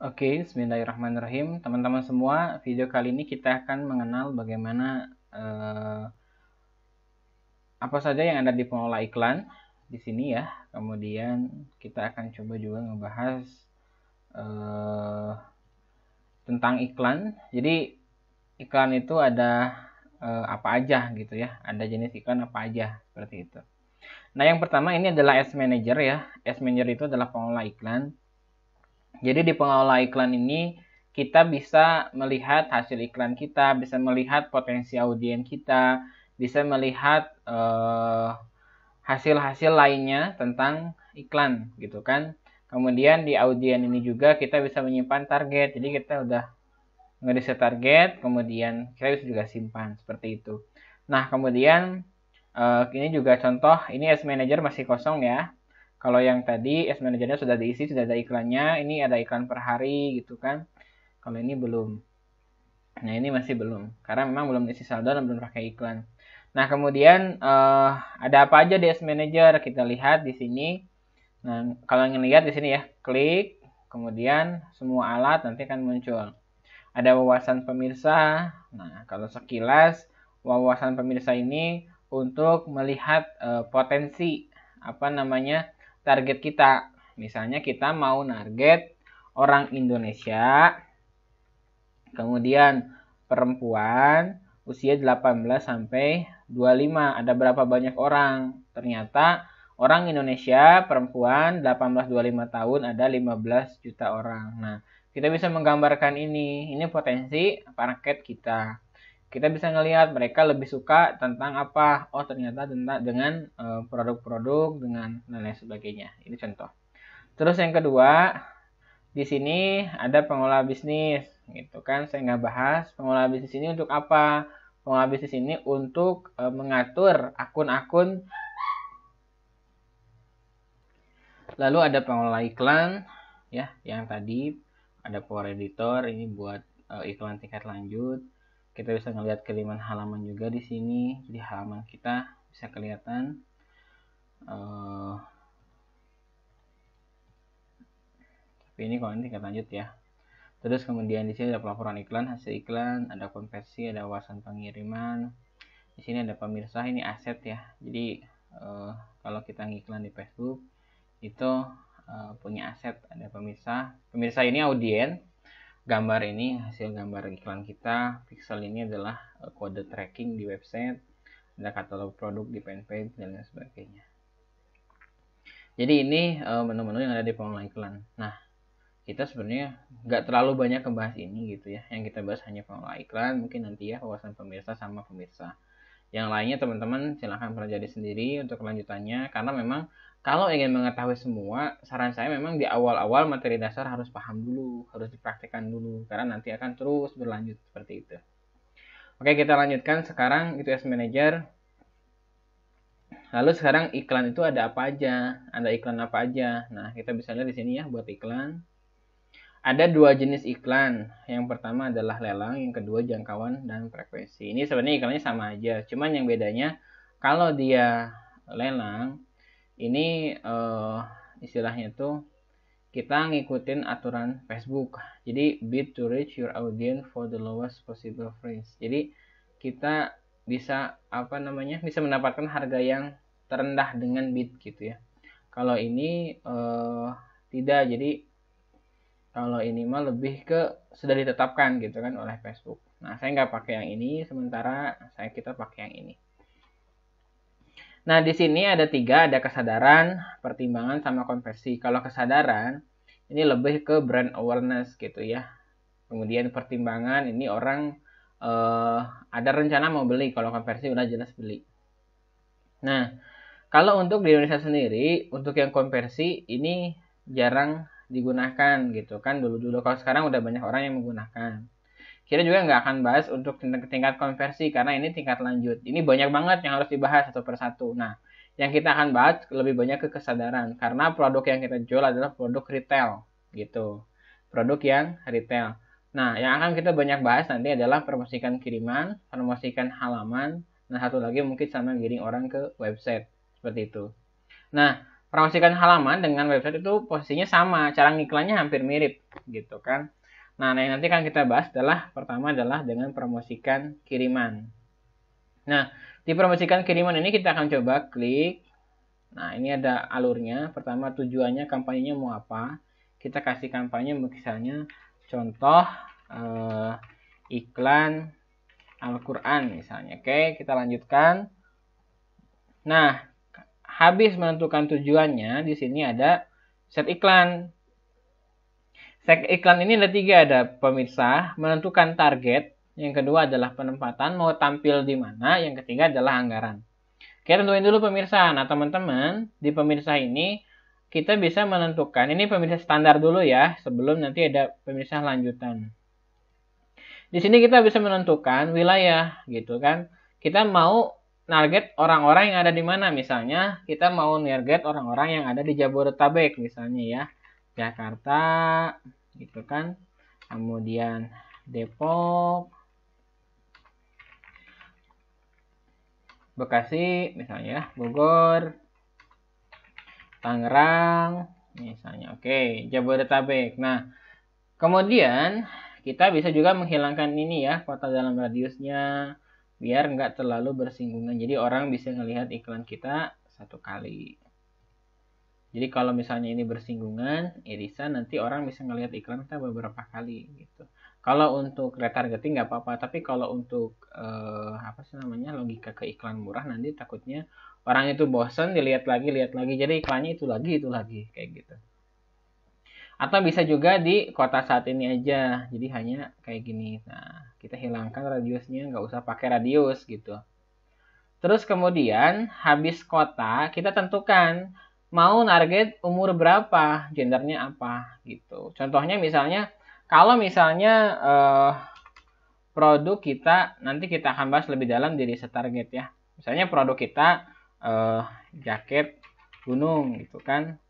Oke, okay, bismillahirrahmanirrahim. Teman-teman semua, video kali ini kita akan mengenal bagaimana uh, apa saja yang ada di pengelola iklan di sini ya. Kemudian kita akan coba juga ngebahas uh, tentang iklan. Jadi iklan itu ada uh, apa aja gitu ya. Ada jenis iklan apa aja seperti itu. Nah, yang pertama ini adalah S Manager ya. S Manager itu adalah pengelola iklan jadi di pengelola iklan ini kita bisa melihat hasil iklan kita, bisa melihat potensi audiens kita, bisa melihat eh, hasil-hasil eh, lainnya tentang iklan gitu kan. Kemudian di audiens ini juga kita bisa menyimpan target. Jadi kita udah ngeriset target, kemudian kita bisa juga simpan seperti itu. Nah, kemudian eh, ini juga contoh, ini as Manager masih kosong ya. Kalau yang tadi S manajernya sudah diisi, sudah ada iklannya, ini ada iklan per hari gitu kan. Kalau ini belum. Nah, ini masih belum karena memang belum diisi saldo dan belum pakai iklan. Nah, kemudian uh, ada apa aja di S manager? Kita lihat di sini. Nah, kalau ingin lihat di sini ya, klik kemudian semua alat nanti akan muncul. Ada wawasan pemirsa. Nah, kalau sekilas wawasan pemirsa ini untuk melihat uh, potensi apa namanya target kita. Misalnya kita mau target orang Indonesia, kemudian perempuan usia 18 sampai 25. Ada berapa banyak orang? Ternyata orang Indonesia perempuan 18-25 tahun ada 15 juta orang. Nah, kita bisa menggambarkan ini. Ini potensi market kita kita bisa ngelihat mereka lebih suka tentang apa oh ternyata tentang dengan eh, produk-produk dengan dan lain sebagainya ini contoh terus yang kedua di sini ada pengelola bisnis gitu kan saya nggak bahas pengelola bisnis ini untuk apa pengelola bisnis ini untuk eh, mengatur akun-akun lalu ada pengelola iklan ya yang tadi ada power editor ini buat eh, iklan tingkat lanjut kita bisa ngelihat kelima halaman juga di sini jadi halaman kita bisa kelihatan uh, tapi ini kalau ini tingkat lanjut ya terus kemudian di sini ada pelaporan iklan hasil iklan ada konversi ada wawasan pengiriman di sini ada pemirsa ini aset ya jadi uh, kalau kita ngiklan di Facebook itu uh, punya aset ada pemirsa pemirsa ini audiens gambar ini hasil gambar iklan kita pixel ini adalah eh, kode tracking di website ada katalog produk di fanpage dan lain sebagainya jadi ini eh, menu-menu yang ada di pengelola iklan nah kita sebenarnya nggak terlalu banyak membahas ini gitu ya yang kita bahas hanya pengelola iklan mungkin nanti ya wawasan pemirsa sama pemirsa yang lainnya teman-teman silahkan pelajari sendiri untuk kelanjutannya karena memang kalau ingin mengetahui semua, saran saya memang di awal-awal materi dasar harus paham dulu, harus dipraktikkan dulu, karena nanti akan terus berlanjut seperti itu. Oke, kita lanjutkan sekarang itu as manager. Lalu sekarang iklan itu ada apa aja? Ada iklan apa aja? Nah, kita bisa lihat di sini ya buat iklan. Ada dua jenis iklan. Yang pertama adalah lelang, yang kedua jangkauan dan frekuensi. Ini sebenarnya iklannya sama aja, cuman yang bedanya kalau dia lelang, ini uh, istilahnya tuh kita ngikutin aturan Facebook. Jadi bid to reach your audience for the lowest possible price. Jadi kita bisa apa namanya? bisa mendapatkan harga yang terendah dengan bid gitu ya. Kalau ini uh, tidak jadi kalau ini mah lebih ke sudah ditetapkan gitu kan oleh Facebook. Nah, saya nggak pakai yang ini, sementara saya kita pakai yang ini. Nah, di sini ada tiga, ada kesadaran, pertimbangan, sama konversi. Kalau kesadaran, ini lebih ke brand awareness gitu ya. Kemudian pertimbangan, ini orang eh, ada rencana mau beli. Kalau konversi udah jelas beli. Nah, kalau untuk di Indonesia sendiri, untuk yang konversi ini jarang digunakan gitu kan dulu-dulu kalau sekarang udah banyak orang yang menggunakan kita juga nggak akan bahas untuk tingkat konversi karena ini tingkat lanjut ini banyak banget yang harus dibahas satu persatu nah yang kita akan bahas lebih banyak ke kesadaran karena produk yang kita jual adalah produk retail gitu produk yang retail nah yang akan kita banyak bahas nanti adalah promosikan kiriman promosikan halaman nah satu lagi mungkin sama giring orang ke website seperti itu nah promosikan halaman dengan website itu posisinya sama, cara ngiklannya hampir mirip gitu kan. Nah, nah yang nanti kan kita bahas adalah pertama adalah dengan promosikan kiriman. Nah, di promosikan kiriman ini kita akan coba klik. Nah, ini ada alurnya. Pertama tujuannya kampanyenya mau apa? Kita kasih kampanye misalnya contoh eh, iklan Al-Qur'an misalnya. Oke, kita lanjutkan. Nah, habis menentukan tujuannya, di sini ada set iklan. Set iklan ini ada tiga, ada pemirsa, menentukan target, yang kedua adalah penempatan, mau tampil di mana, yang ketiga adalah anggaran. Oke, tentuin dulu pemirsa. Nah, teman-teman, di pemirsa ini kita bisa menentukan, ini pemirsa standar dulu ya, sebelum nanti ada pemirsa lanjutan. Di sini kita bisa menentukan wilayah, gitu kan. Kita mau target orang-orang yang ada di mana misalnya kita mau target orang-orang yang ada di Jabodetabek misalnya ya Jakarta gitu kan kemudian Depok Bekasi misalnya ya. Bogor Tangerang misalnya oke Jabodetabek nah kemudian kita bisa juga menghilangkan ini ya kota dalam radiusnya biar nggak terlalu bersinggungan jadi orang bisa ngelihat iklan kita satu kali jadi kalau misalnya ini bersinggungan irisan nanti orang bisa ngelihat iklan kita beberapa kali gitu kalau untuk retargeting nggak apa-apa tapi kalau untuk eh, apa sih namanya logika ke iklan murah nanti takutnya orang itu bosan dilihat lagi lihat lagi jadi iklannya itu lagi itu lagi kayak gitu atau bisa juga di kota saat ini aja jadi hanya kayak gini nah kita hilangkan radiusnya nggak usah pakai radius gitu terus kemudian habis kota kita tentukan mau target umur berapa gendernya apa gitu contohnya misalnya kalau misalnya eh, produk kita nanti kita akan bahas lebih dalam di setarget ya misalnya produk kita eh, jaket gunung gitu kan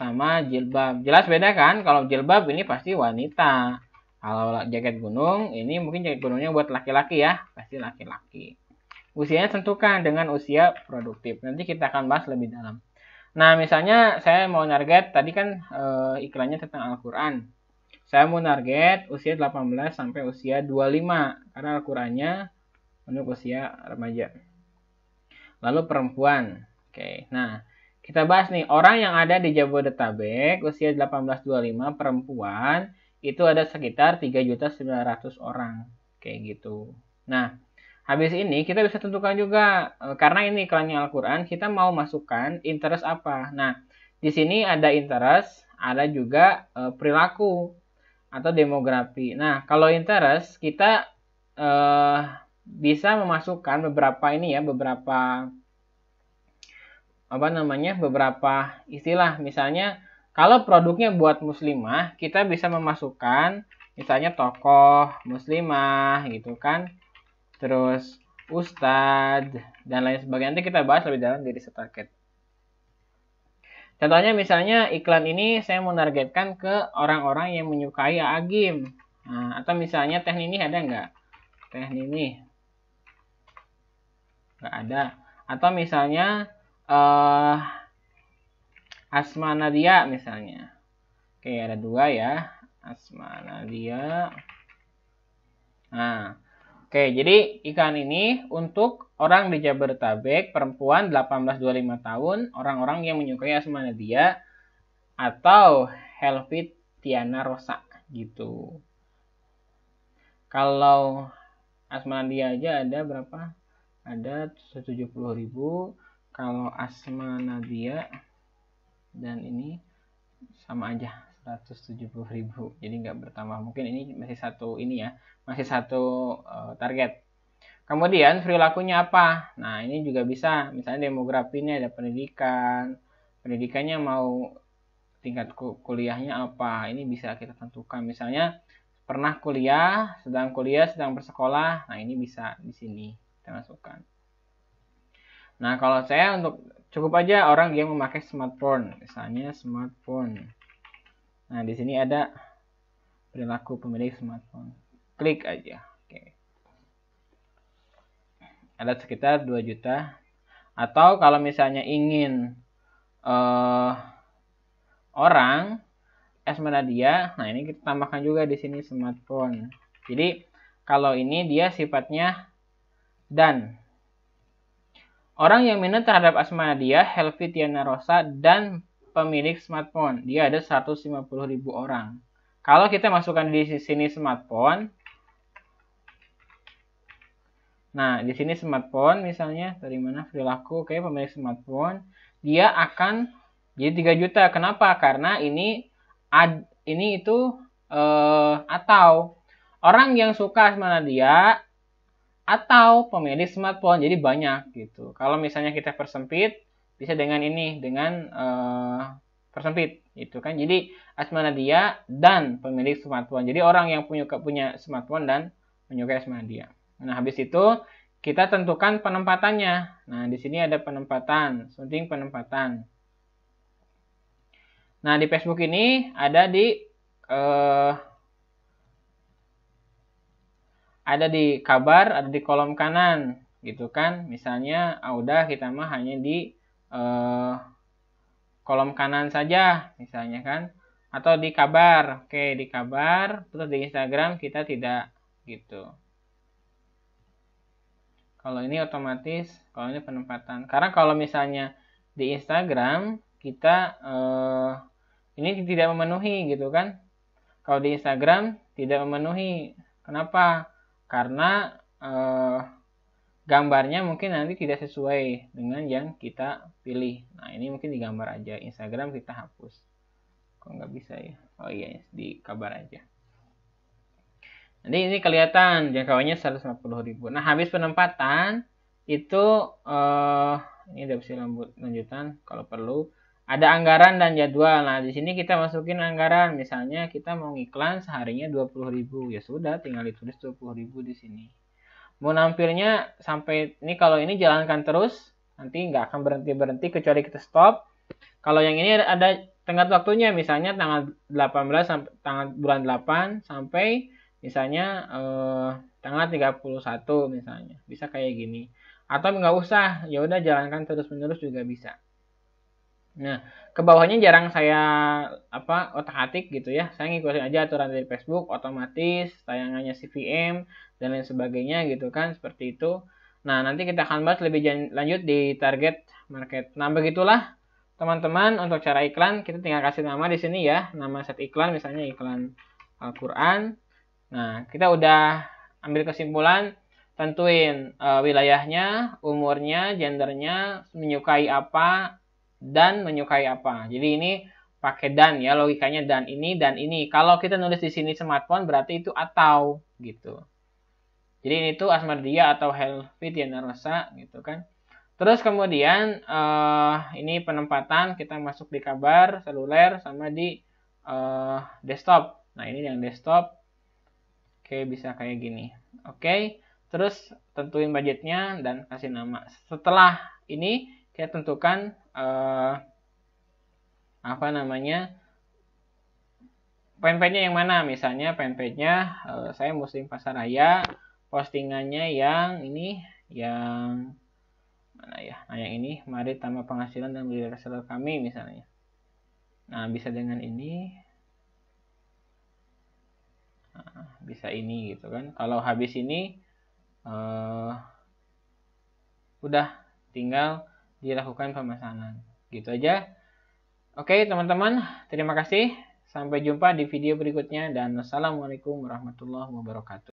sama jilbab. Jelas beda kan? Kalau jilbab ini pasti wanita. Kalau jaket gunung, ini mungkin jaket gunungnya buat laki-laki ya. Pasti laki-laki. Usianya tentukan dengan usia produktif. Nanti kita akan bahas lebih dalam. Nah, misalnya saya mau target, tadi kan e, iklannya tentang Al-Quran. Saya mau target usia 18 sampai usia 25. Karena Al-Qurannya untuk usia remaja. Lalu perempuan. Oke, nah kita bahas nih, orang yang ada di Jabodetabek usia 1825 perempuan itu ada sekitar 3.900 orang kayak gitu. Nah, habis ini kita bisa tentukan juga eh, karena ini iklannya Al-Qur'an, kita mau masukkan interest apa. Nah, di sini ada interest, ada juga eh, perilaku atau demografi. Nah, kalau interest kita e, bisa memasukkan beberapa ini ya, beberapa apa namanya beberapa istilah misalnya kalau produknya buat muslimah kita bisa memasukkan misalnya tokoh muslimah gitu kan terus ustadz dan lain sebagainya nanti kita bahas lebih dalam diri target contohnya misalnya iklan ini saya menargetkan ke orang-orang yang menyukai agim nah, atau misalnya teknik ini ada nggak teknik ini nggak ada atau misalnya uh, eh, Asma Nadia misalnya. Oke, ada dua ya. Asma Nadia. Nah, oke, jadi ikan ini untuk orang di Jabodetabek, perempuan 18-25 tahun, orang-orang yang menyukai Asma Nadia atau Helvit Tiana Rosa gitu. Kalau Asma Nadia aja ada berapa? Ada 70 ribu kalau Asma Nadia dan ini sama aja 170.000 jadi nggak bertambah mungkin ini masih satu ini ya masih satu uh, target kemudian perilakunya apa nah ini juga bisa misalnya demografinya ada pendidikan pendidikannya mau tingkat kuliahnya apa ini bisa kita tentukan misalnya pernah kuliah sedang kuliah sedang bersekolah nah ini bisa di sini kita masukkan Nah, kalau saya untuk cukup aja orang yang memakai smartphone, misalnya smartphone. Nah, di sini ada perilaku pemilik smartphone. Klik aja. Oke. Ada sekitar 2 juta. Atau kalau misalnya ingin uh, orang Esmeralda, nah ini kita tambahkan juga di sini smartphone. Jadi kalau ini dia sifatnya dan Orang yang minat terhadap asma dia, Helvi Tiana Rosa, dan pemilik smartphone. Dia ada 150.000 orang. Kalau kita masukkan di sini smartphone, Nah, di sini smartphone misalnya dari mana perilaku oke pemilik smartphone dia akan jadi 3 juta. Kenapa? Karena ini ad, ini itu uh, atau orang yang suka asma dia atau pemilik smartphone jadi banyak gitu kalau misalnya kita persempit bisa dengan ini dengan uh, persempit itu kan jadi asma nadia dan pemilik smartphone jadi orang yang punya punya smartphone dan menyukai nadia nah habis itu kita tentukan penempatannya nah di sini ada penempatan sunting penempatan nah di Facebook ini ada di uh, ada di kabar, ada di kolom kanan, gitu kan? Misalnya, ah, udah kita mah hanya di eh, kolom kanan saja, misalnya kan? Atau di kabar, oke, di kabar, terus di Instagram kita tidak gitu. Kalau ini otomatis, kalau ini penempatan. Karena kalau misalnya di Instagram kita eh, ini tidak memenuhi gitu kan? Kalau di Instagram tidak memenuhi, kenapa? karena eh, gambarnya mungkin nanti tidak sesuai dengan yang kita pilih nah ini mungkin digambar aja Instagram kita hapus kok nggak bisa ya oh iya di kabar aja nanti ini kelihatan jangkauannya 150 ribu nah habis penempatan itu eh, ini ada lanjutan kalau perlu ada anggaran dan jadwal. Nah, di sini kita masukin anggaran. Misalnya kita mau iklan seharinya 20.000. Ya sudah, tinggal ditulis 20.000 di sini. Mau nampilnya sampai ini kalau ini jalankan terus, nanti nggak akan berhenti-berhenti kecuali kita stop. Kalau yang ini ada tenggat waktunya misalnya tanggal 18 sampai tanggal bulan 8 sampai misalnya eh, tanggal 31 misalnya. Bisa kayak gini. Atau nggak usah, ya udah jalankan terus-menerus juga bisa. Nah, ke bawahnya jarang saya apa otak-atik gitu ya. Saya ngikutin aja aturan dari Facebook otomatis tayangannya CVM dan lain sebagainya gitu kan seperti itu. Nah, nanti kita akan bahas lebih lanjut di target market. Nah, begitulah teman-teman untuk cara iklan kita tinggal kasih nama di sini ya. Nama set iklan misalnya iklan Al-Qur'an. Nah, kita udah ambil kesimpulan tentuin uh, wilayahnya, umurnya, gendernya, menyukai apa, dan menyukai apa. Jadi ini pakai dan ya logikanya dan ini dan ini. Kalau kita nulis di sini smartphone berarti itu atau gitu. Jadi ini tuh Asmardia atau yang Rosa gitu kan. Terus kemudian uh, ini penempatan kita masuk di kabar seluler sama di uh, desktop. Nah ini yang desktop. Oke bisa kayak gini. Oke. Terus tentuin budgetnya dan kasih nama. Setelah ini kita tentukan uh, apa namanya fanpage-nya yang mana misalnya fanpage-nya uh, saya muslim pasaraya postingannya yang ini yang mana ya nah yang ini mari tambah penghasilan dan beli reseller kami misalnya nah bisa dengan ini nah, bisa ini gitu kan kalau habis ini uh, udah tinggal dilakukan pemesanan. Gitu aja. Oke teman-teman, terima kasih. Sampai jumpa di video berikutnya dan Assalamualaikum warahmatullahi wabarakatuh.